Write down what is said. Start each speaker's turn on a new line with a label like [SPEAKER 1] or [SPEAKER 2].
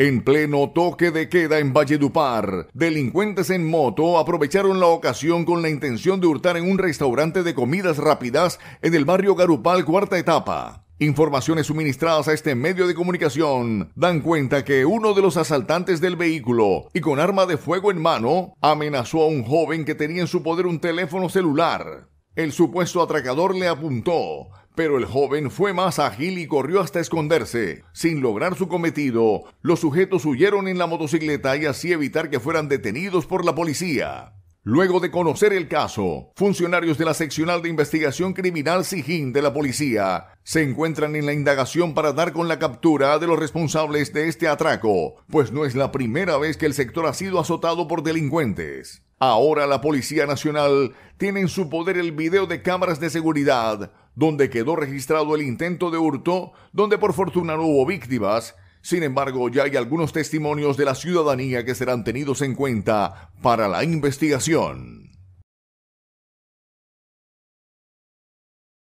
[SPEAKER 1] En pleno toque de queda en Valledupar, delincuentes en moto aprovecharon la ocasión con la intención de hurtar en un restaurante de comidas rápidas en el barrio Garupal cuarta etapa. Informaciones suministradas a este medio de comunicación dan cuenta que uno de los asaltantes del vehículo y con arma de fuego en mano amenazó a un joven que tenía en su poder un teléfono celular. El supuesto atracador le apuntó, pero el joven fue más ágil y corrió hasta esconderse. Sin lograr su cometido, los sujetos huyeron en la motocicleta y así evitar que fueran detenidos por la policía. Luego de conocer el caso, funcionarios de la Seccional de Investigación Criminal Sijín de la Policía se encuentran en la indagación para dar con la captura de los responsables de este atraco, pues no es la primera vez que el sector ha sido azotado por delincuentes. Ahora la Policía Nacional tiene en su poder el video de cámaras de seguridad, donde quedó registrado el intento de hurto, donde por fortuna no hubo víctimas. Sin embargo, ya hay algunos testimonios de la ciudadanía que serán tenidos en cuenta para la investigación.